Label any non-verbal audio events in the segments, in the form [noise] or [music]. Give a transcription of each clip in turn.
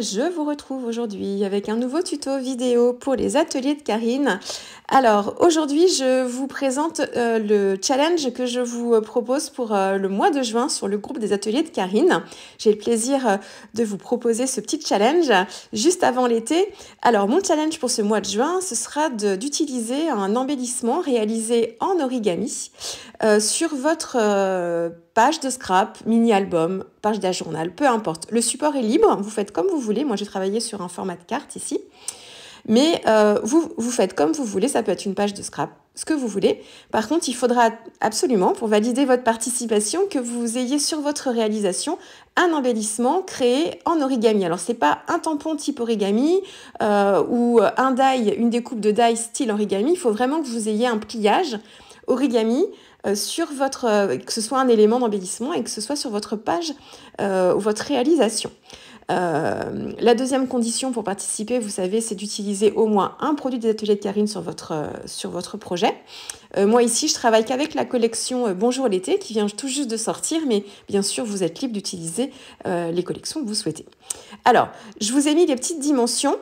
je vous retrouve aujourd'hui avec un nouveau tuto vidéo pour les ateliers de Karine. Alors aujourd'hui je vous présente euh, le challenge que je vous propose pour euh, le mois de juin sur le groupe des ateliers de Karine. J'ai le plaisir euh, de vous proposer ce petit challenge juste avant l'été. Alors mon challenge pour ce mois de juin ce sera d'utiliser un embellissement réalisé en origami sur votre page de scrap, mini-album d'un journal, peu importe. Le support est libre, vous faites comme vous voulez. Moi, j'ai travaillé sur un format de carte ici. Mais euh, vous, vous faites comme vous voulez, ça peut être une page de scrap, ce que vous voulez. Par contre, il faudra absolument, pour valider votre participation, que vous ayez sur votre réalisation un embellissement créé en origami. Alors, c'est pas un tampon type origami euh, ou un die, une découpe de die style origami. Il faut vraiment que vous ayez un pliage origami euh, sur votre, euh, que ce soit un élément d'embellissement et que ce soit sur votre page euh, ou votre réalisation. la deuxième condition pour participer, vous savez, c'est d'utiliser au moins un produit des ateliers de Karine sur votre, sur votre projet. moi ici, je travaille qu'avec la collection Bonjour l'été qui vient tout juste de sortir, mais bien sûr, vous êtes libre d'utiliser les collections que vous souhaitez. Alors, je vous ai mis les petites dimensions.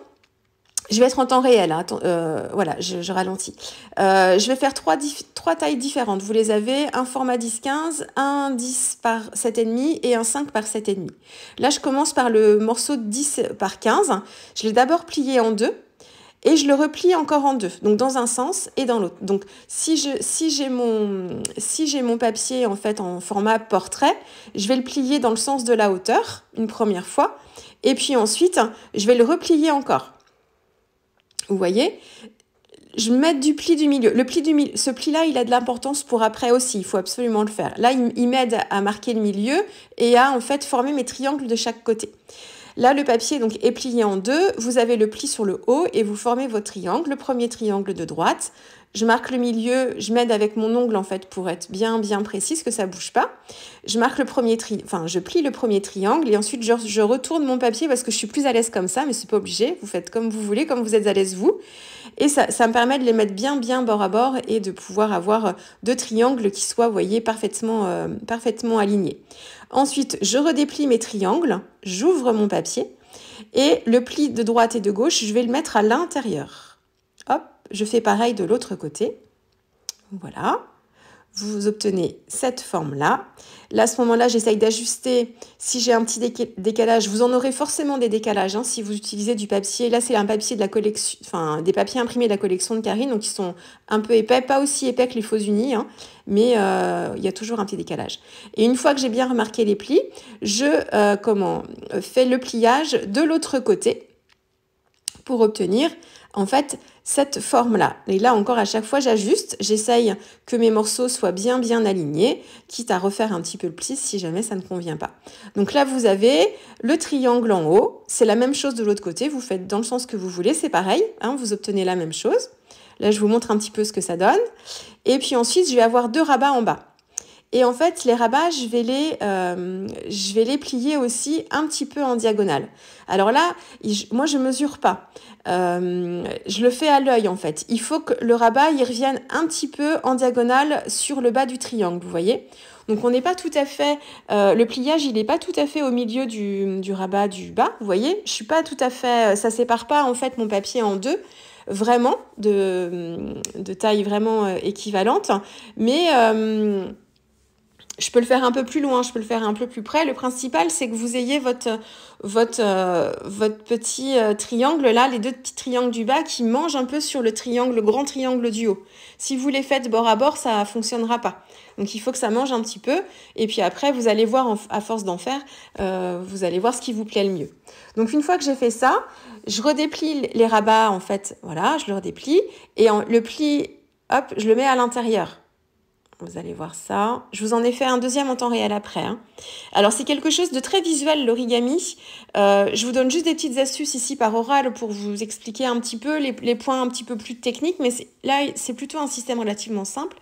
Je vais être en temps réel, hein, euh, voilà, je, ralentis. Euh, je vais faire trois, trois tailles différentes. Vous les avez, un format 10-15, un 10 par 7,5 et un 5 par 7,5. Là, je commence par le morceau 10 par 15. Je l'ai d'abord plié en deux et je le replie encore en deux, donc dans un sens et dans l'autre. Donc si j'ai si mon, si mon papier en fait en format portrait, je vais le plier dans le sens de la hauteur une première fois et puis ensuite, je vais le replier encore. Vous voyez je mets du pli du milieu. Le pli du ce pli-là, il a de l'importance pour après aussi. Il faut absolument le faire. Là, il, m'aide à marquer le milieu et à en fait former mes triangles de chaque côté. Là, le papier donc est plié en deux. Vous avez le pli sur le haut et vous formez votre triangle. Le premier triangle de droite, je marque le milieu, je m'aide avec mon ongle en fait pour être bien bien précise que ça bouge pas. Je marque le premier tri enfin je plie le premier triangle et ensuite je, retourne mon papier parce que je suis plus à l'aise comme ça, mais c'est pas obligé. Vous faites comme vous voulez, comme vous êtes à l'aise vous. Et ça, ça me permet de les mettre bien bien bord à bord et de pouvoir avoir euh, deux triangles qui soient, vous voyez, parfaitement, euh, parfaitement alignés. Ensuite, je redéplie mes triangles, j'ouvre mon papier et le pli de droite et de gauche, je vais le mettre à l'intérieur. Hop, je fais pareil de l'autre côté. Voilà. Vous obtenez cette forme-là. Là, à ce moment-là, j'essaye d'ajuster. Si j'ai un petit décalage, vous en aurez forcément des décalages hein, si vous utilisez du papier. Là, c'est un papier de la collection, enfin des papiers imprimés de la collection de Karine, donc ils sont un peu épais, pas aussi épais que les faux unis, hein, mais euh, il y a toujours un petit décalage. Et une fois que j'ai bien remarqué les plis, je euh, fais le pliage de l'autre côté pour obtenir en fait, cette forme-là. Et là encore, à chaque fois, j'ajuste, j'essaye que mes morceaux soient bien, bien alignés, quitte à refaire un petit peu le pli si jamais ça ne convient pas. Donc là, vous avez le triangle en haut, c'est la même chose de l'autre côté, vous faites dans le sens que vous voulez, c'est pareil, hein, vous obtenez la même chose. Là, je vous montre un petit peu ce que ça donne. Et puis ensuite, je vais avoir deux rabats en bas. Et en fait, les rabats, je vais les, euh, je vais les plier aussi un petit peu en diagonale. Alors là, moi, je mesure pas. Euh, je le fais à l'œil, en fait. Il faut que le rabat, il revienne un petit peu en diagonale sur le bas du triangle, vous voyez donc on n'est pas tout à fait, euh, le pliage il n'est pas tout à fait au milieu du, du, rabat du bas, vous voyez, je suis pas tout à fait, ça sépare pas en fait mon papier en deux, vraiment, de, taille vraiment équivalente, mais je peux le faire un peu plus loin, je peux le faire un peu plus près. Le principal, c'est que vous ayez votre, votre, euh, votre petit euh, triangle là, les deux petits triangles du bas qui mangent un peu sur le triangle, le grand triangle du haut. Si vous les faites bord à bord, ça fonctionnera pas. Donc il faut que ça mange un petit peu. Et puis après, vous allez voir, à force d'en faire, euh, vous allez voir ce qui vous plaît le mieux. Donc une fois que j'ai fait ça, je redéplie les rabats en fait. Voilà, je le redéplie. Et le pli, hop, je le mets à l'intérieur. Vous allez voir ça. Je vous en ai fait un deuxième en temps réel après. Hein. Alors c'est quelque chose de très visuel l'origami. Euh, je vous donne juste des petites astuces ici par oral pour vous expliquer un petit peu les, les points un petit peu plus techniques. Mais là c'est plutôt un système relativement simple.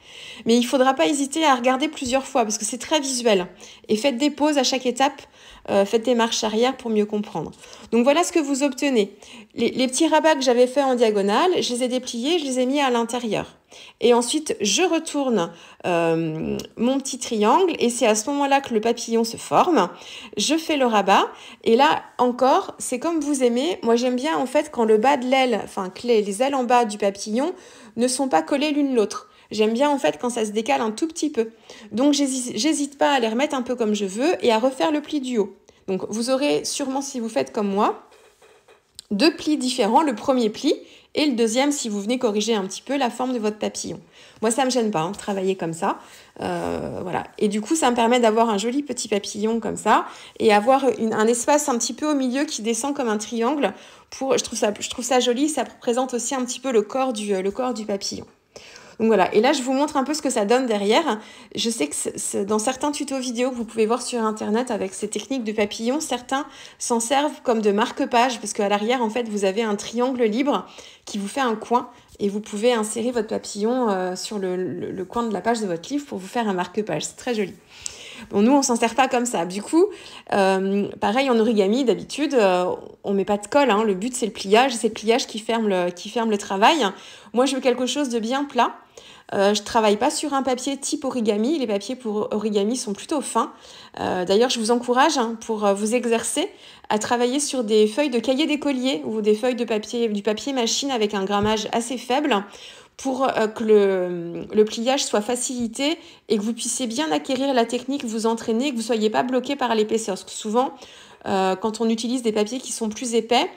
Mais il ne faudra pas hésiter à regarder plusieurs fois parce que c'est très visuel. Et faites des pauses à chaque étape euh, faites des marches arrière pour mieux comprendre. Donc voilà ce que vous obtenez. Les, petits rabats que j'avais fait en diagonale, je les ai dépliés, je les ai mis à l'intérieur. Et ensuite, je retourne euh, mon petit triangle et c'est à ce moment-là que le papillon se forme. Je fais le rabat et là encore, c'est comme vous aimez. Moi, j'aime bien en fait quand le bas de l'aile, enfin les ailes en bas du papillon ne sont pas collées l'une l'autre. J'aime bien en fait quand ça se décale un tout petit peu. Donc j'hésite pas à les remettre un peu comme je veux et à refaire le pli du haut. Donc vous aurez sûrement si vous faites comme moi deux plis différents, le premier pli et le deuxième si vous venez corriger un petit peu la forme de votre papillon. Moi ça me gêne pas, hein, de travailler comme ça, euh, voilà. Et du coup ça me permet d'avoir un joli petit papillon comme ça et avoir un espace un petit peu au milieu qui descend comme un triangle. Pour, je trouve ça, je trouve ça joli, ça représente aussi un petit peu le corps du, le corps du papillon voilà, et là je vous montre un peu ce que ça donne derrière. Je sais que dans certains tutos vidéo que vous pouvez voir sur internet avec ces techniques de papillon, certains s'en servent comme de marque-page parce qu'à l'arrière en fait vous avez un triangle libre qui vous fait un coin et vous pouvez insérer votre papillon euh, sur le coin de la page de votre livre pour vous faire un marque-page. C'est très joli nous, on s'en sert pas comme ça. Du coup, euh, pareil en origami, d'habitude, euh, on met pas de colle. Hein. Le but, c'est le pliage. C'est le pliage qui ferme le, qui le travail. Moi, je veux quelque chose de bien plat. Euh, je travaille pas sur un papier type origami. Les papiers pour origami sont plutôt fins. D'ailleurs, je vous encourage hein, pour vous exercer à travailler sur des feuilles de cahier d'écolier ou des feuilles de papier du papier machine avec un grammage assez faible pour euh, que le, le, pliage soit facilité et que vous puissiez bien acquérir la technique, vous entraîner, que vous ne soyez pas bloqué par l'épaisseur. Parce que souvent, euh, quand on utilise des papiers qui sont plus épais,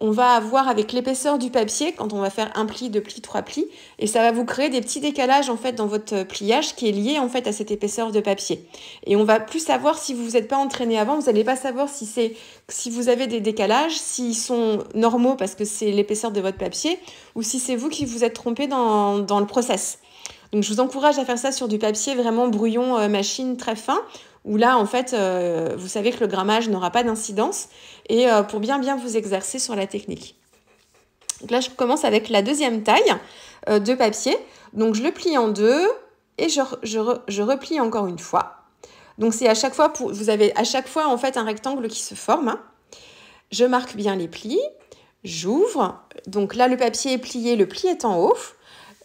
on va avoir avec l'épaisseur du papier, quand on va faire un pli, deux plis, trois plis, et ça va vous créer des petits décalages en fait dans votre pliage qui est lié en fait à cette épaisseur de papier. Et on va plus savoir si vous vous êtes pas entraîné avant, vous n'allez pas savoir si c'est si vous avez des décalages, s'ils sont normaux parce que c'est l'épaisseur de votre papier, ou si c'est vous qui vous êtes trompé dans, le process. Donc je vous encourage à faire ça sur du papier vraiment brouillon euh, machine très fin où là, en fait, euh, vous savez que le grammage n'aura pas d'incidence, et euh, pour bien bien vous exercer sur la technique. Donc là, je commence avec la deuxième taille euh, de papier. Donc je le plie en deux et je, replie encore une fois. Donc c'est à chaque fois, pour, vous avez à chaque fois en fait un rectangle qui se forme. Je marque bien les plis, j'ouvre. Donc là, le papier est plié, le pli est en haut.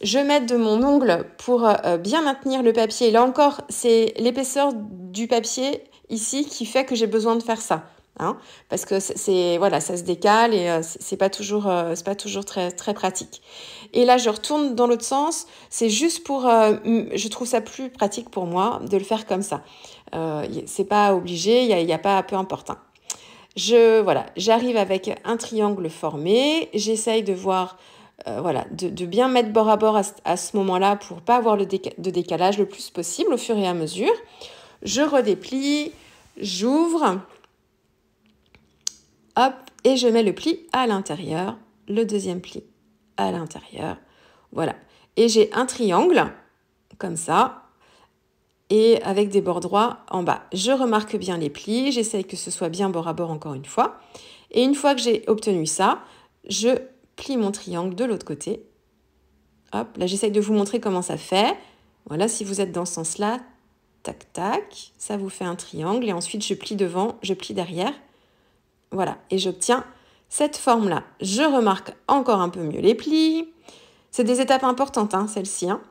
Je mets de mon ongle pour euh, euh, bien maintenir le papier. Là encore, c'est l'épaisseur du papier ici qui fait que j'ai besoin de faire ça. Hein. parce que c'est voilà, ça se décale et euh, c'est pas toujours c'est pas toujours très très pratique. Et là, je retourne dans l'autre sens. C'est juste pour, je trouve ça plus pratique pour moi de le faire comme ça. c'est pas obligé, il n'y a, pas peu important. Hein. Je voilà, j'arrive avec un triangle formé. J'essaye de voir euh, voilà, de, bien mettre bord à bord à, ce moment-là pour pas avoir le de décalage le plus possible au fur et à mesure. Je redéplie, j'ouvre, hop, et je mets le pli à l'intérieur, le deuxième pli à l'intérieur, voilà. Et j'ai un triangle, comme ça, et avec des bords droits en bas. Je remarque bien les plis, j'essaye que ce soit bien bord à bord encore une fois. Et une fois que j'ai obtenu ça, je plie mon triangle de l'autre côté. Hop, là j'essaye de vous montrer comment ça fait. Voilà, si vous êtes dans ce sens-là, tac, tac, ça vous fait un triangle. Et ensuite, je plie devant, je plie derrière. Voilà, et j'obtiens cette forme-là. Je remarque encore un peu mieux les plis. C'est des étapes importantes, hein, celles-ci. Hein.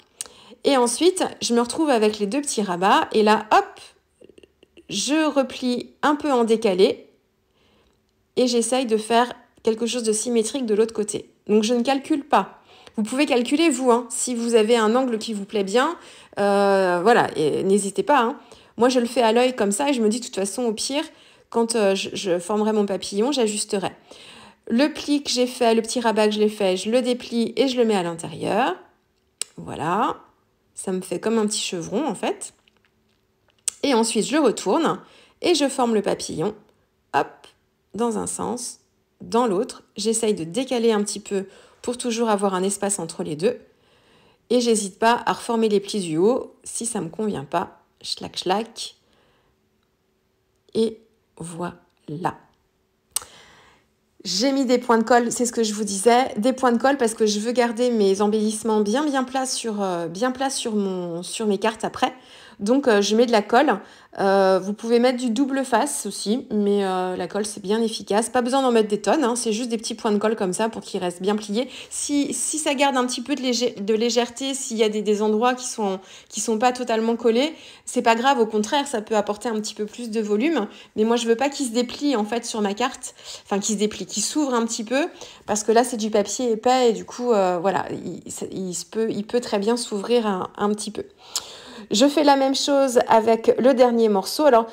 Et ensuite, je me retrouve avec les deux petits rabats. Et là, hop, je replie un peu en décalé. Et j'essaye de faire quelque chose de symétrique de l'autre côté. Donc je ne calcule pas. Vous pouvez calculer vous, hein. si vous avez un angle qui vous plaît bien, euh, voilà, n'hésitez pas. Hein. Moi je le fais à l'œil comme ça et je me dis de toute façon au pire, quand euh, je, formerai mon papillon, j'ajusterai. Le pli que j'ai fait, le petit rabat que je l'ai fait, je le déplie et je le mets à l'intérieur. Voilà, ça me fait comme un petit chevron en fait. Et ensuite je retourne et je forme le papillon, hop, dans un sens dans l'autre. J'essaye de décaler un petit peu pour toujours avoir un espace entre les deux. Et j'hésite pas à reformer les plis du haut si ça ne me convient pas. Schlac, schlac. Et voilà. J'ai mis des points de colle, c'est ce que je vous disais, des points de colle parce que je veux garder mes embellissements bien bien plats sur, euh, bien sur mes cartes après. Donc euh, je mets de la colle. Euh, vous pouvez mettre du double face aussi, mais euh, la colle c'est bien efficace. Pas besoin d'en mettre des tonnes, hein. c'est juste des petits points de colle comme ça pour qu'il reste bien plié Si, ça garde un petit peu de, légèreté, s'il y a des, endroits qui sont qui sont pas totalement collés, c'est pas grave. Au contraire, ça peut apporter un petit peu plus de volume. Mais moi je veux pas qu'il se déplie en fait sur ma carte, enfin qu'il se déplie, qu'il s'ouvre un petit peu parce que là c'est du papier épais et du coup voilà il, peut, il peut très bien s'ouvrir un, petit peu. Je fais la même chose avec le dernier morceau. Alors,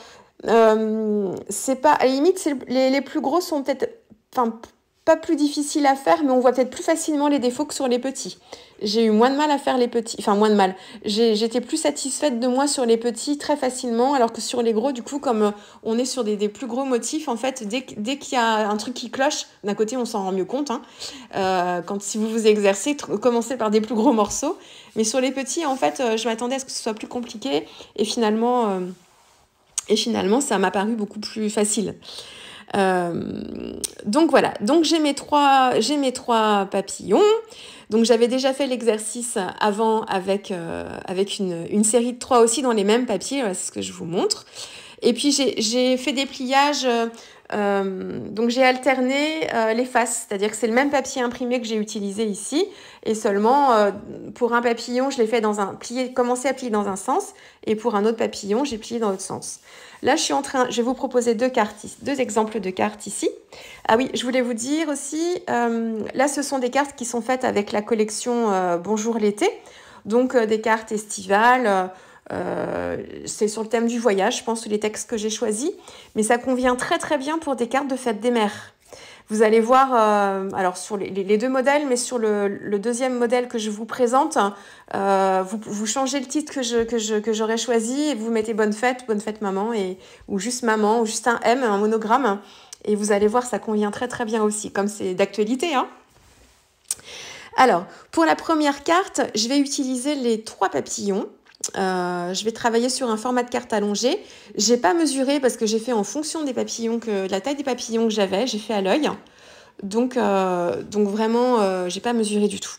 euh, c'est pas, à la limite, les, les, plus gros sont peut-être, enfin, pas plus difficile à faire, mais on voit peut-être plus facilement les défauts que sur les petits. J'ai eu moins de mal à faire les petits, enfin moins de mal. J'étais plus satisfaite de moi sur les petits très facilement, alors que sur les gros, du coup, comme euh, on est sur des, plus gros motifs, en fait, dès, qu'il y a un truc qui cloche, d'un côté, on s'en rend mieux compte. Hein. Euh, quand si vous vous exercez, commencez par des plus gros morceaux. Mais sur les petits, en fait, euh, je m'attendais à ce que ce soit plus compliqué, et finalement, et finalement, ça m'a paru beaucoup plus facile. Euh, donc voilà, donc j'ai mes trois, j'ai mes trois papillons. Donc j'avais déjà fait l'exercice avant avec, euh, avec une, série de trois aussi dans les mêmes papiers, c'est ce que je vous montre. Et puis j'ai fait des pliages euh, euh, donc j'ai alterné euh, les faces, c'est-à-dire que c'est le même papier imprimé que j'ai utilisé ici, et seulement euh, pour un papillon, je l'ai fait dans un plié, commencé à plier dans un sens, et pour un autre papillon, j'ai plié dans l'autre sens. Là, je suis en train, je vais vous proposer deux cartes, deux exemples de cartes ici. Ah oui, je voulais vous dire aussi, là, ce sont des cartes qui sont faites avec la collection Bonjour l'été, donc des cartes estivales euh, c'est sur le thème du voyage, je pense, les textes que j'ai choisis, mais ça convient très très bien pour des cartes de fête des mères. Vous allez voir, euh, alors sur les, deux modèles, mais sur le, deuxième modèle que je vous présente, euh, vous, changez le titre que, j'aurais choisi, et vous mettez Bonne fête, Bonne fête maman, et, ou juste maman, ou juste un M, un monogramme, et vous allez voir, ça convient très très bien aussi, comme c'est d'actualité. Hein. alors, pour la première carte, je vais utiliser les trois papillons. Euh, je vais travailler sur un format de carte allongée. n'ai pas mesuré parce que j'ai fait en fonction des papillons que de la taille des papillons que j'avais, j'ai fait à l'œil. Donc, euh, donc vraiment, euh, je n'ai pas mesuré du tout.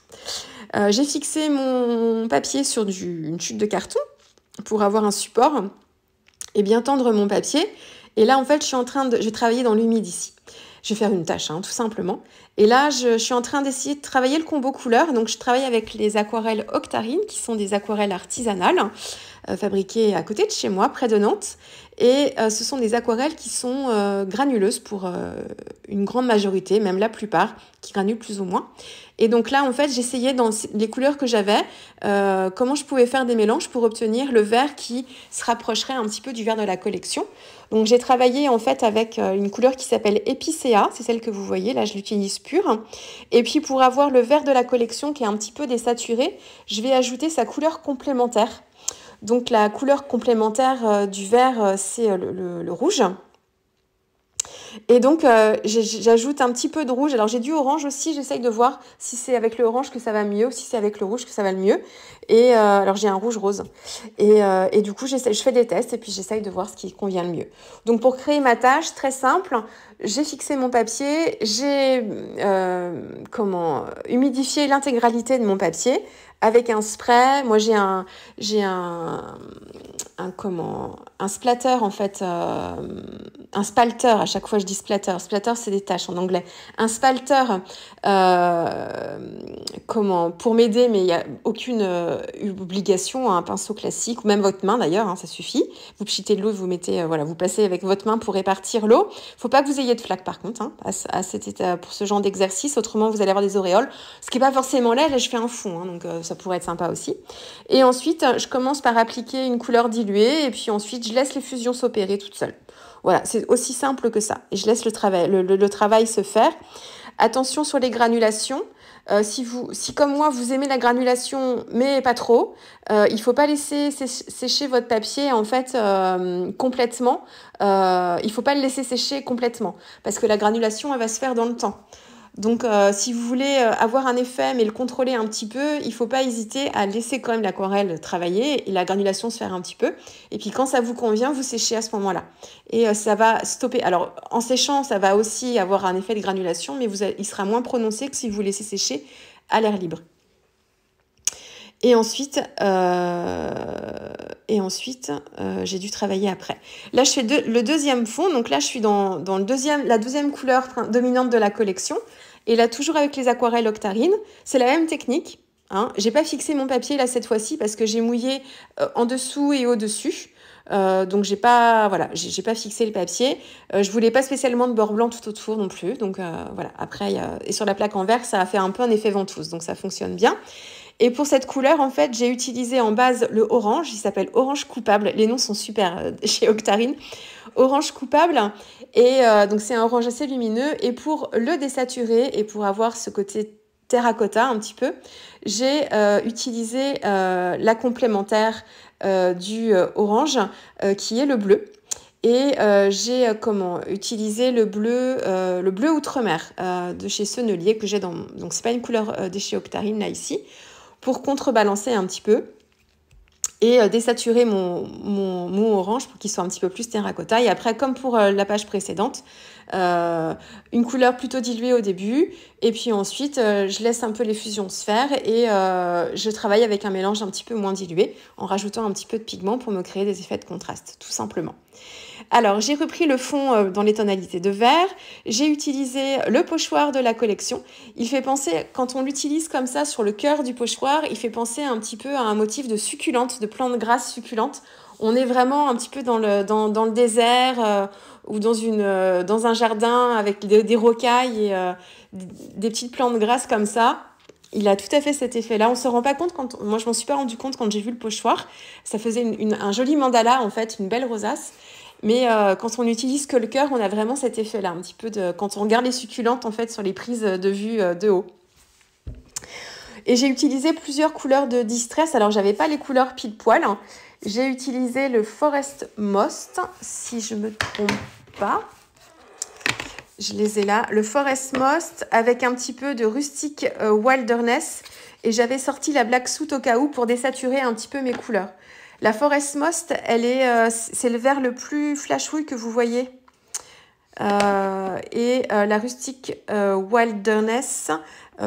j'ai fixé mon papier sur une chute de carton pour avoir un support et bien tendre mon papier. Et là, en fait, je suis en train de, je vais travailler dans l'humide ici je vais faire une tâche, hein, tout simplement. Et là, je, suis en train d'essayer de travailler le combo couleur. Donc, je travaille avec les aquarelles Octarine, qui sont des aquarelles artisanales. Euh, fabriquée à côté de chez moi, près de Nantes. Et euh, ce sont des aquarelles qui sont euh, granuleuses pour une grande majorité, même la plupart, qui granulent plus ou moins. Et donc là, en fait, j'essayais dans les couleurs que j'avais, comment je pouvais faire des mélanges pour obtenir le vert qui se rapprocherait un petit peu du vert de la collection. Donc j'ai travaillé en fait avec une couleur qui s'appelle Épicéa, c'est celle que vous voyez, là je l'utilise pure. Et puis pour avoir le vert de la collection qui est un petit peu désaturé, je vais ajouter sa couleur complémentaire donc la couleur complémentaire euh, du vert, euh, c'est euh, le, rouge. Et donc, j'ajoute un petit peu de rouge. Alors, j'ai du orange aussi. J'essaye de voir si c'est avec le orange que ça va mieux ou si c'est avec le rouge que ça va le mieux. Et alors, j'ai un rouge rose. Et, du coup, je fais des tests et puis j'essaye de voir ce qui convient le mieux. Donc, pour créer ma tâche, très simple, j'ai fixé mon papier, j'ai comment humidifié l'intégralité de mon papier avec un spray. Moi, j'ai un, j'ai un, un comment, un splatter en fait, euh, un spalter, à chaque fois je dis splatter, splatter c'est des tâches en anglais, un spalter, euh, comment, pour m'aider, mais il n'y a aucune euh, obligation à hein, un pinceau classique, ou même votre main d'ailleurs, hein, ça suffit, vous pchitez de l'eau, vous mettez, voilà, vous passez avec votre main pour répartir l'eau, faut pas que vous ayez de flaques par contre, hein, à, cet état, pour ce genre d'exercice, autrement vous allez avoir des auréoles, ce qui n'est pas forcément là, là je fais un fond, donc ça pourrait être sympa aussi, et ensuite je commence par appliquer une couleur diluée, et puis ensuite je laisse les fusions s'opérer toutes seules. Voilà, c'est aussi simple que ça. Et je laisse le travail, le, travail se faire. Attention sur les granulations. Euh, si, vous, si comme moi vous aimez la granulation mais pas trop, il euh, il faut pas laisser sécher votre papier en fait euh, complètement. il ne faut pas le laisser sécher complètement parce que la granulation elle va se faire dans le temps. Donc euh, si vous voulez euh, avoir un effet mais le contrôler un petit peu, il ne faut pas hésiter à laisser quand même l'aquarelle travailler et la granulation se faire un petit peu. Et puis quand ça vous convient, vous séchez à ce moment-là. Et euh, ça va stopper. Alors en séchant, ça va aussi avoir un effet de granulation, mais il sera moins prononcé que si vous laissez sécher à l'air libre. Et ensuite, euh et ensuite, euh, j'ai dû travailler après. Là, je fais le deuxième fond. Donc là, je suis dans, le deuxième, la deuxième couleur dominante de la collection. Et là, toujours avec les aquarelles octarines, c'est la même technique. Hein. J'ai pas fixé mon papier là cette fois-ci parce que j'ai mouillé euh, en dessous et au-dessus. Euh, donc j'ai pas voilà j'ai pas fixé le papier Je je voulais pas spécialement de bord blanc tout autour non plus donc voilà après et sur la plaque en verre ça a fait un peu un effet ventouse donc ça fonctionne bien et pour cette couleur, en fait, j'ai utilisé en base le orange. Il s'appelle Orange Coupable. Les noms sont super euh, [laughs] chez Octarine. Orange Coupable. Et euh, donc, c'est un orange assez lumineux. Et pour le désaturer et pour avoir ce côté terracotta un petit peu, j'ai euh, utilisé la complémentaire du orange qui est le bleu. Et j'ai comment utilisé le bleu, le bleu outre-mer de chez Sennelier que j'ai dans. Donc c'est pas une couleur de chez Octarine là ici pour contrebalancer un petit peu et euh, désaturer mon, mon, orange pour qu'il soit un petit peu plus terracotta. Et après, comme pour euh, la page précédente, euh, une couleur plutôt diluée au début, et puis ensuite, je laisse un peu les fusions se faire et je travaille avec un mélange un petit peu moins dilué en rajoutant un petit peu de pigment pour me créer des effets de contraste, tout simplement. Alors, j'ai repris le fond euh, dans les tonalités de vert. J'ai utilisé le pochoir de la collection. Il fait penser, quand on l'utilise comme ça sur le cœur du pochoir, il fait penser un petit peu à un motif de succulente, de plante grasse succulente. On est vraiment un petit peu dans le, désert euh, ou euh, dans, un jardin avec des, rocailles et des petites plantes grasses comme ça il a tout à fait cet effet-là. On se rend pas compte quand. Moi, je m'en suis pas rendu compte quand j'ai vu le pochoir. Ça faisait un joli mandala, en fait, une belle rosace. Mais euh, quand on n'utilise que le cœur, on a vraiment cet effet-là, un petit peu de. Quand on regarde les succulentes, en fait, sur les prises de vue euh, de haut. Et j'ai utilisé plusieurs couleurs de distress. Alors, j'avais pas les couleurs pile poil. Hein. J'ai utilisé le Forest Most, si je ne me trompe pas. Je les ai là. Le Forest Most avec un petit peu de rustique euh, wilderness. Et j'avais sorti la Black Soot au cas où pour désaturer un petit peu mes couleurs. La Forest Most, elle euh, c'est le vert le plus flashouille que vous voyez. Euh, et la rustique wilderness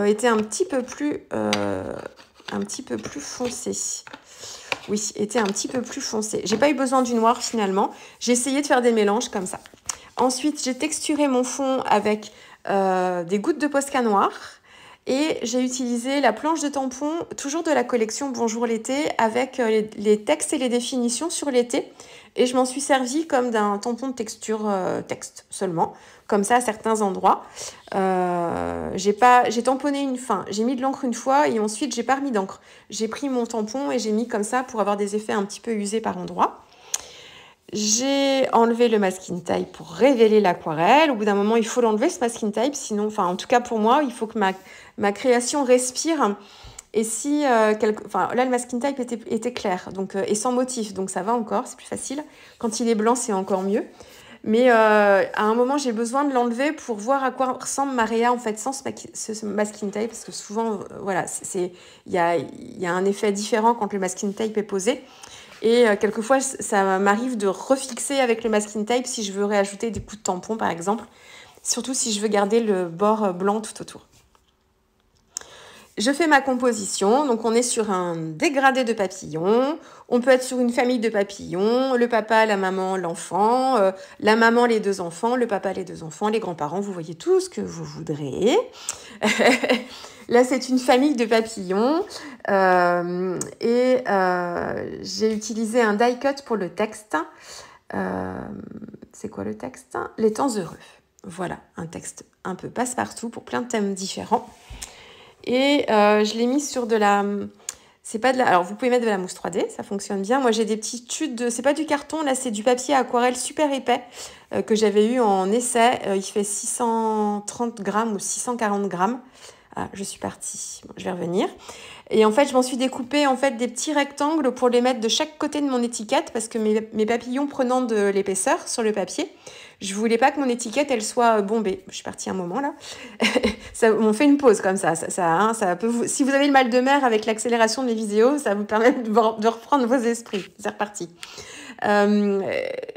était un petit peu plus, un petit peu plus foncé oui, était un petit peu plus foncé. J'ai pas eu besoin du noir finalement. J'ai essayé de faire des mélanges comme ça. Ensuite, j'ai texturé mon fond avec euh, des gouttes de Posca noir. Et j'ai utilisé la planche de tampon, toujours de la collection Bonjour l'été, avec euh, les, textes et les définitions sur l'été. Et je m'en suis servi comme d'un tampon de texture euh, texte seulement, comme ça à certains endroits. j'ai j'ai tamponné une fin, j'ai mis de l'encre une fois et ensuite j'ai pas remis d'encre. J'ai pris mon tampon et j'ai mis comme ça pour avoir des effets un petit peu usés par endroits. J'ai enlevé le masking tape pour révéler l'aquarelle. Au bout d'un moment, il faut l'enlever ce masking tape, sinon, enfin, en tout cas pour moi, il faut que ma, ma création respire. Et si, euh, enfin, là, le masking tape était, était clair donc, euh, et sans motif, donc ça va encore, c'est plus facile. Quand il est blanc, c'est encore mieux. Mais euh, à un moment, j'ai besoin de l'enlever pour voir à quoi ressemble Maria en fait sans ce, masking tape, parce que souvent, voilà, c'est il y a, y a un effet différent quand le masking tape est posé. Et euh, quelquefois, ça m'arrive de refixer avec le masking tape si je veux réajouter des coups de tampon, par exemple. Surtout si je veux garder le bord euh, blanc tout autour. Je fais ma composition, donc on est sur un dégradé de papillons, on peut être sur une famille de papillons, le papa, la maman, l'enfant, euh, la maman, les deux enfants, le papa, les deux enfants, les grands-parents, vous voyez tout ce que vous voudrez. [laughs] Là, c'est une famille de papillons euh, et euh, j'ai utilisé un die cut pour le texte. c'est quoi le texte Les temps heureux. Voilà, un texte un peu passe-partout pour plein de thèmes différents. Et euh, je l'ai mis sur de la... C'est pas de la... Alors, vous pouvez mettre de la mousse 3D, ça fonctionne bien. Moi, j'ai des petits tubes de... C'est pas du carton, là, c'est du papier aquarelle super épais euh, que j'avais eu en essai. Euh, il fait 630 grammes ou 640 grammes. Ah, je suis partie. je vais revenir. Et en fait, je m'en suis découpée en fait, des petits rectangles pour les mettre de chaque côté de mon étiquette parce que mes, mes papillons prenant de l'épaisseur sur le papier, je voulais pas que mon étiquette elle soit euh, bombée. Je suis partie un moment là. [laughs] ça, on fait une pause comme ça. Ça, hein, Si vous avez le mal de mer avec l'accélération des vidéos, ça vous permet de, reprendre vos esprits. C'est reparti. Euh,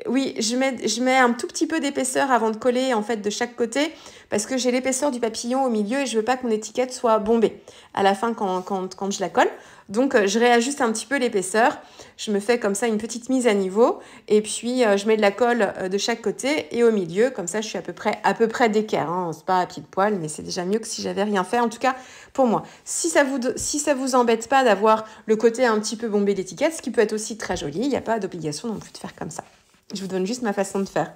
oui, je mets, je mets un tout petit peu d'épaisseur avant de coller en fait de chaque côté parce que j'ai l'épaisseur du papillon au milieu et je veux pas que mon étiquette soit bombée à la fin quand, je la colle. Donc euh, je réajuste un petit peu l'épaisseur, je me fais comme ça une petite mise à niveau et puis euh, je mets de la colle euh, de chaque côté et au milieu, comme ça je suis à peu près, à peu près d'équerre. Hein. C'est pas à de poil, mais c'est déjà mieux que si j'avais rien fait, en tout cas pour moi. Si ça vous, si ça vous embête pas d'avoir le côté un petit peu bombé d'étiquette, ce qui peut être aussi très joli, il n'y a pas d'obligation non plus de faire comme ça. Je vous donne juste ma façon de faire.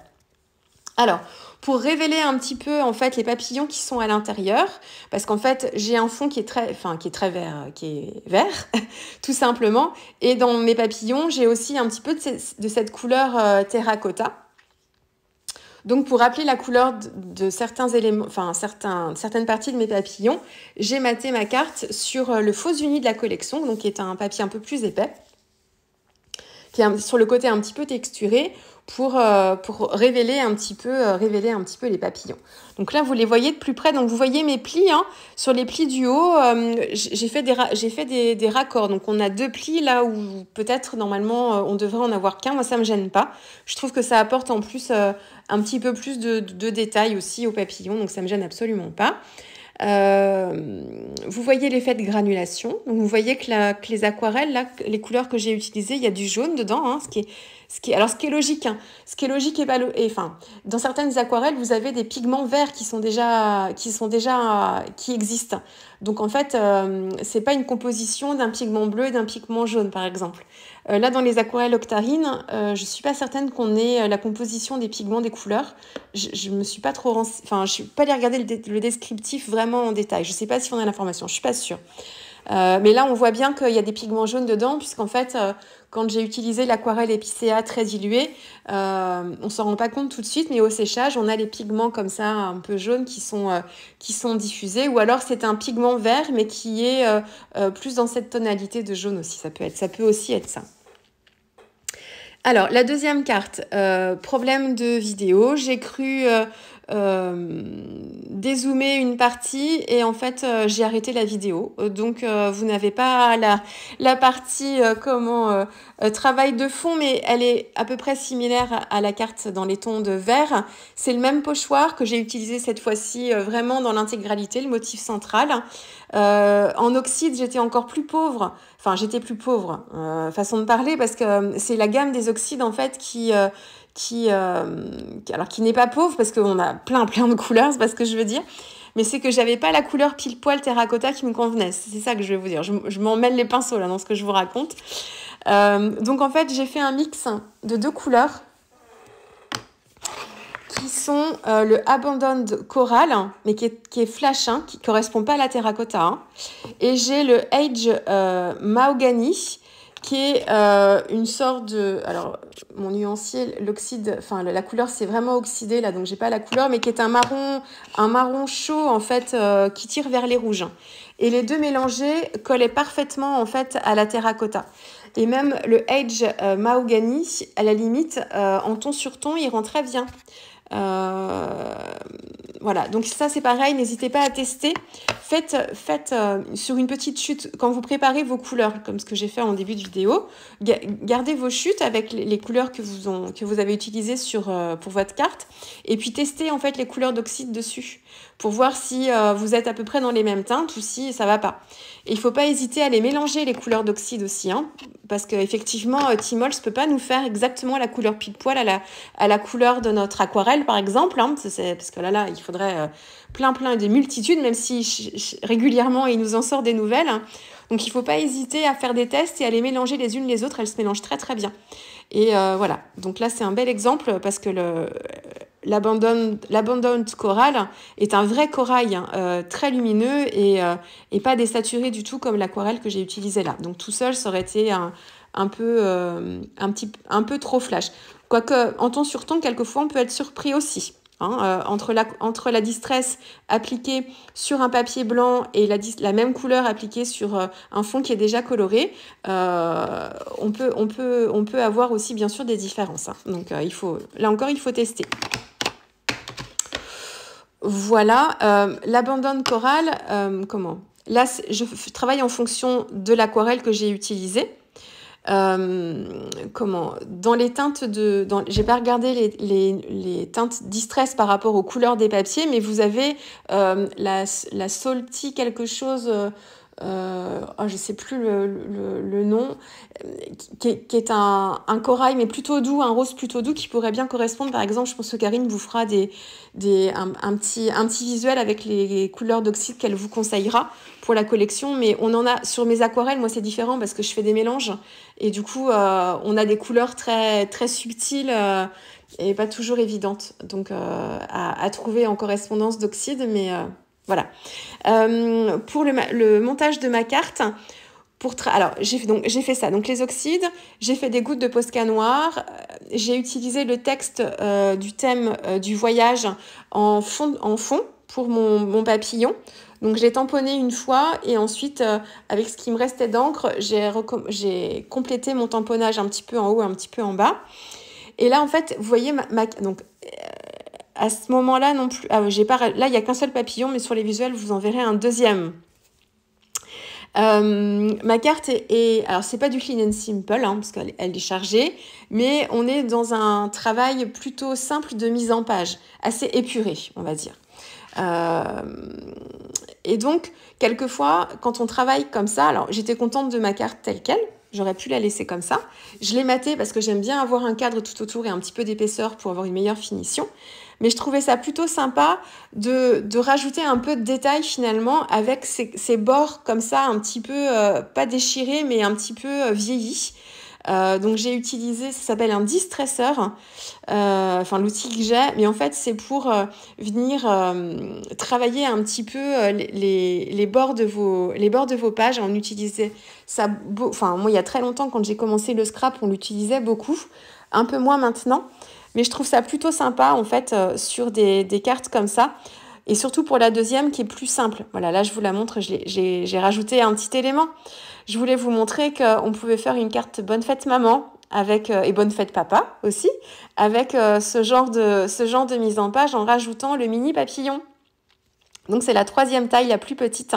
Alors, pour révéler un petit peu en fait les papillons qui sont à l'intérieur parce qu'en fait j'ai un fond qui est très enfin qui est très vert euh, qui est vert [laughs] tout simplement et dans mes papillons j'ai aussi un petit peu de, cette couleur euh, terracotta donc pour rappeler la couleur de, certains éléments, enfin certaines parties de mes papillons, j'ai maté ma carte sur euh, le faux uni de la collection, donc qui est un papier un peu plus épais, qui est sur le côté un petit peu texturé, pour, euh, pour révéler, un petit peu, euh, révéler un petit peu les papillons. Donc là, vous les voyez de plus près. Donc vous voyez mes plis. Hein. Sur les plis du haut, euh, j'ai fait, des, j'ai fait des, raccords. Donc on a deux plis là où peut-être normalement on devrait en avoir qu'un. Moi, ça me gêne pas. Je trouve que ça apporte en plus un petit peu plus de, détails aussi aux papillons. Donc ça me gêne absolument pas. vous voyez l'effet de granulation. Donc vous voyez que, la, les aquarelles, là, les couleurs que j'ai utilisées, il y a du jaune dedans, hein, ce qui est alors, ce qui est logique, hein, ce qui est logique et, enfin, dans certaines aquarelles, vous avez des pigments verts qui sont déjà, qui sont déjà, qui existent. Donc, en fait, ce euh, c'est pas une composition d'un pigment bleu et d'un pigment jaune, par exemple. Euh, là, dans les aquarelles octarines, je euh, je suis pas certaine qu'on ait la composition des pigments des couleurs. Je, ne me suis pas trop, enfin, je suis pas allée regarder le, descriptif vraiment en détail. Je sais pas si on a l'information. Je suis pas sûre. mais là, on voit bien qu'il y a des pigments jaunes dedans, puisqu'en fait, quand j'ai utilisé l'aquarelle épicéa très diluée, euh, on s'en rend pas compte tout de suite, mais au séchage, on a les pigments comme ça, un peu jaunes, qui sont, euh, qui sont diffusés. Ou alors c'est un pigment vert, mais qui est euh, euh, plus dans cette tonalité de jaune aussi. Ça peut, être, ça peut aussi être ça. Alors, la deuxième carte, problème de vidéo. J'ai cru euh, dézoomer une partie et en fait euh, j'ai arrêté la vidéo. Euh, donc vous n'avez pas la, la partie comment travail de fond, mais elle est à peu près similaire à la carte dans les tons de vert. C'est le même pochoir que j'ai utilisé cette fois-ci vraiment dans l'intégralité, le motif central. en oxyde, j'étais encore plus pauvre. Enfin, j'étais plus pauvre, façon de parler, parce que c'est la gamme des oxydes en fait qui qui, euh, alors qui n'est pas pauvre parce qu'on a plein plein de couleurs, c'est pas ce que je veux dire, mais c'est que j'avais pas la couleur pile poil terracotta qui me convenait. C'est ça que je vais vous dire. Je, m'en mêle les pinceaux là dans ce que je vous raconte. Euh, donc en fait, j'ai fait un mix de deux couleurs qui sont euh, le Abandoned Coral, mais qui est, qui est flash, qui hein, qui correspond pas à la terracotta. Hein, et j'ai le Age euh, Mahogany, qui est euh, une sorte de... Alors, mon nuancier, l'oxyde, enfin, la couleur, c'est vraiment oxydé, là, donc j'ai pas la couleur, mais qui est un marron, un marron chaud, en fait, euh, qui tire vers les rouges. Et les deux mélangés collaient parfaitement, en fait, à la terracotta. Et même le Edge euh, Mahogany, à la limite, en ton sur ton, il très bien. Euh, voilà, donc ça c'est pareil, n'hésitez pas à tester. Faites, euh, sur une petite chute, quand vous préparez vos couleurs, comme ce que j'ai fait en début de vidéo, gardez vos chutes avec les, couleurs que vous, avez utilisées euh, pour votre carte, et puis testez en fait les couleurs d'oxyde dessus, pour voir si euh, vous êtes à peu près dans les mêmes teintes ou si ça va pas. Il ne faut pas hésiter à les mélanger, les couleurs d'oxyde aussi, hein, parce qu'effectivement, euh, Timols ne peut pas nous faire exactement la couleur pile poil à la, à la couleur de notre aquarelle, par exemple, hein, parce que là, là, il faudrait euh, plein, plein des multitudes, même si régulièrement, il nous en sort des nouvelles. Hein. Donc, il ne faut pas hésiter à faire des tests et à les mélanger les unes les autres, elles se mélangent très, très bien. Et euh, voilà, donc là, c'est un bel exemple, parce que le L'abandoned chorale est un vrai corail hein, euh, très lumineux euh, et, pas désaturé du tout comme l'aquarelle que j'ai utilisée là. Donc tout seul, ça aurait été un, peu, euh, un, petit, un peu trop flash. Quoique, en ton sur ton, quelquefois, on peut être surpris aussi. Hein, entre, la, entre la distress appliquée sur un papier blanc et la, même couleur appliquée sur un fond qui est déjà coloré, on, peut, on, peut, on peut avoir aussi bien sûr des différences. Hein. Donc il faut, là encore, il faut tester. Voilà, euh, l'abandon de chorale, euh, comment Là, je travaille en fonction de l'aquarelle que j'ai utilisée. Euh, comment Dans les teintes de... j'ai pas regardé les, teintes distress par rapport aux couleurs des papiers, mais vous avez la, la salty quelque chose euh, oh, je sais plus le, le, nom, qui est, qui est un, un, corail, mais plutôt doux, un rose plutôt doux, qui pourrait bien correspondre. Par exemple, je pense que Karine vous fera des, des, un, petit, un petit visuel avec les couleurs d'oxyde qu'elle vous conseillera pour la collection. Mais on en a sur mes aquarelles, moi c'est différent parce que je fais des mélanges. Et du coup, euh, on a des couleurs très, très subtiles. Euh, et pas toujours évidentes donc euh, à, à, trouver en correspondance d'oxyde, mais voilà. Euh, pour le, montage de ma carte, pour alors j'ai donc j'ai fait ça donc les oxydes j'ai fait des gouttes de Posca noir euh, j'ai utilisé le texte euh, du thème du voyage en fond en fond pour mon, papillon donc j'ai tamponné une fois et ensuite avec ce qui me restait d'encre j'ai complété mon tamponnage un petit peu en haut un petit peu en bas et là en fait vous voyez ma, ma donc à ce moment-là non plus. Ah, j'ai pas, là, il n'y a qu'un seul papillon, mais sur les visuels, vous en verrez un deuxième. Euh, ma carte est, alors c'est pas du clean and simple hein, parce qu'elle est chargée, mais on est dans un travail plutôt simple de mise en page, assez épuré, on va dire. Euh, et donc quelquefois quand on travaille comme ça, alors j'étais contente de ma carte telle quelle, j'aurais pu la laisser comme ça. Je l'ai matée parce que j'aime bien avoir un cadre tout autour et un petit peu d'épaisseur pour avoir une meilleure finition. Mais je trouvais ça plutôt sympa de, rajouter un peu de détails finalement avec ces, bords comme ça, un petit peu, euh, pas déchirés, mais un petit peu euh, vieillis. Euh, donc j'ai utilisé, ça s'appelle un distresseur, enfin l'outil que j'ai, mais en fait c'est pour venir travailler un petit peu les, bords de vos, les bords de vos pages. On utilisait ça, enfin moi il y a très longtemps quand j'ai commencé le scrap, on l'utilisait beaucoup, un peu moins maintenant. Mais je trouve ça plutôt sympa, en fait, euh, sur des, cartes comme ça. Et surtout pour la deuxième qui est plus simple. Voilà, là, je vous la montre, j'ai rajouté un petit élément. Je voulais vous montrer qu'on pouvait faire une carte Bonne Fête Maman avec, euh, et Bonne Fête Papa aussi, avec euh, ce, genre de, ce genre de mise en page en rajoutant le mini papillon. Donc c'est la troisième taille la plus petite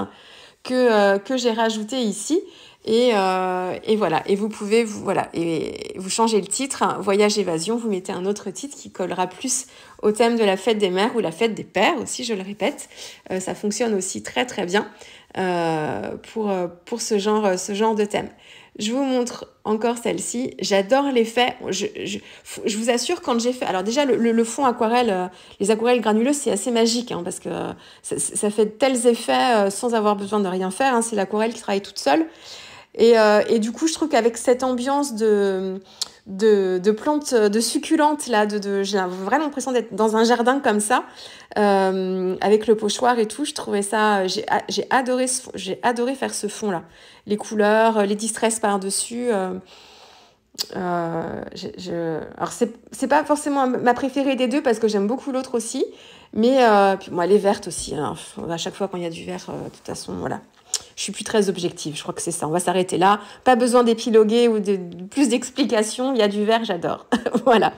que, que j'ai rajoutée ici. Et, euh, et, voilà, et vous pouvez, vous, voilà, et vous changez le titre, hein, Voyage Évasion, vous mettez un autre titre qui collera plus au thème de la fête des mères ou la fête des pères aussi, je le répète. Euh, ça fonctionne aussi très très bien euh, pour, pour ce, genre, ce genre de thème. Je vous montre encore celle-ci. J'adore l'effet Je, je, vous assure, quand j'ai fait. Alors, déjà, le, le, fond aquarelle, les aquarelles granuleuses, c'est assez magique hein, parce que ça, ça, fait tels effets sans avoir besoin de rien faire. Hein. C'est l'aquarelle qui travaille toute seule. Euh, et, du coup, je trouve qu'avec cette ambiance de, plantes, de succulentes, là, j'ai vraiment l'impression d'être dans un jardin comme ça, euh, avec le pochoir et tout, je trouvais ça, j'ai adoré, adoré faire ce fond-là. Les couleurs, les distress par-dessus. Euh, euh, c'est pas forcément ma préférée des deux parce que j'aime beaucoup l'autre aussi. Mais euh, moi, elle est aussi. Hein, à chaque fois, quand il y a du vert, de toute façon, voilà. Je suis plus très objective, je crois que c'est ça. On va s'arrêter là. Pas besoin d'épiloguer ou de plus d'explications. Il y a du vert, j'adore. [laughs] voilà.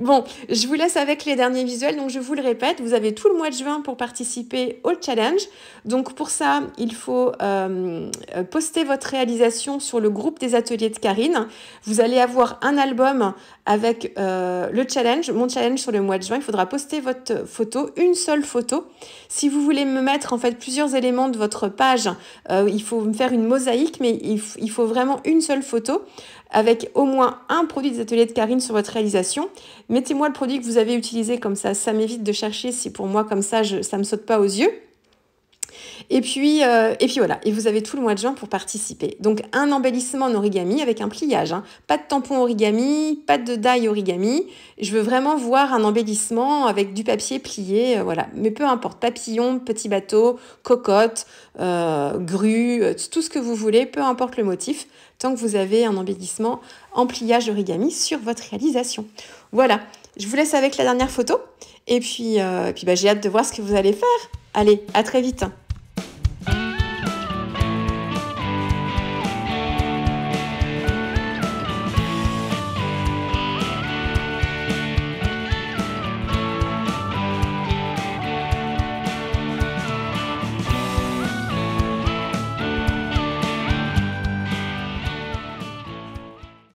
Bon, je vous laisse avec les derniers visuels. Donc, je vous le répète, vous avez tout le mois de juin pour participer au challenge. Donc, pour ça, il faut euh, poster votre réalisation sur le groupe des ateliers de Karine. Vous allez avoir un album avec euh, le challenge, mon challenge sur le mois de juin. Il faudra poster votre photo, une seule photo. Si vous voulez me mettre en fait plusieurs éléments de votre page, euh, il faut me faire une mosaïque, mais il, faut vraiment une seule photo avec au moins un produit des ateliers de Karine sur votre réalisation. Mettez-moi le produit que vous avez utilisé, comme ça, ça m'évite de chercher si pour moi, comme ça, ça ne me saute pas aux yeux. Euh, et puis, voilà, et vous avez tout le mois de juin pour participer. Donc un embellissement en origami avec un pliage. Hein. Pas de tampon origami, pas de die origami. Je veux vraiment voir un embellissement avec du papier plié, euh, voilà. Mais peu importe, papillon, petit bateau, cocotte, euh, grue, tout ce que vous voulez, peu importe le motif, tant que vous avez un embellissement en pliage origami sur votre réalisation. Voilà, je vous laisse avec la dernière photo. Et puis, puis bah, j'ai hâte de voir ce que vous allez faire. Allez, à très vite